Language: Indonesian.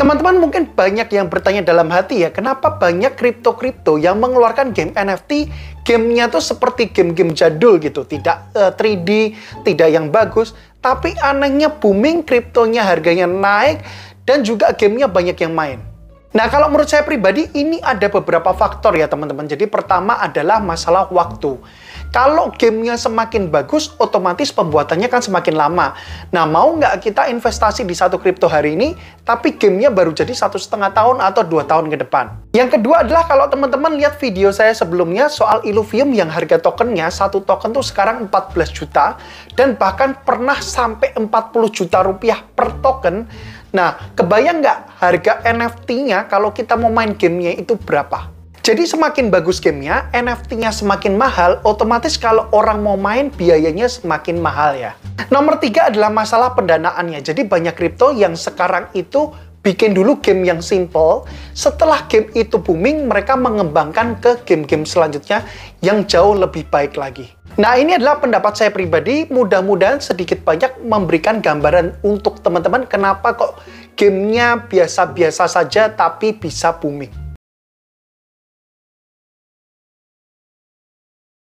Teman-teman mungkin banyak yang bertanya dalam hati ya, kenapa banyak kripto-kripto yang mengeluarkan game NFT, gamenya tuh seperti game-game jadul gitu, tidak uh, eh, 3D, tidak yang bagus, tapi anehnya booming kriptonya harganya naik dan juga gamenya banyak yang main. Nah, kalau menurut saya pribadi, ini ada beberapa faktor ya teman-teman. Jadi pertama adalah masalah waktu. Kalau gamenya semakin bagus, otomatis pembuatannya kan semakin lama. Nah, mau nggak kita investasi di satu kripto hari ini, tapi gamenya baru jadi satu setengah tahun atau dua tahun ke depan. Yang kedua adalah kalau teman-teman lihat video saya sebelumnya soal Illuvium yang harga tokennya, satu token tuh sekarang 14 juta, dan bahkan pernah sampai 40 juta rupiah per token, Nah, kebayang nggak harga NFT-nya kalau kita mau main gamenya itu berapa? Jadi semakin bagus gamenya, NFT-nya semakin mahal, otomatis kalau orang mau main biayanya semakin mahal ya. Nomor tiga adalah masalah pendanaannya. Jadi banyak kripto yang sekarang itu bikin dulu game yang simple, setelah game itu booming, mereka mengembangkan ke game-game selanjutnya yang jauh lebih baik lagi. Nah, ini adalah pendapat saya pribadi. Mudah-mudahan sedikit banyak memberikan gambaran untuk teman-teman kenapa kok gamenya biasa-biasa saja tapi bisa booming.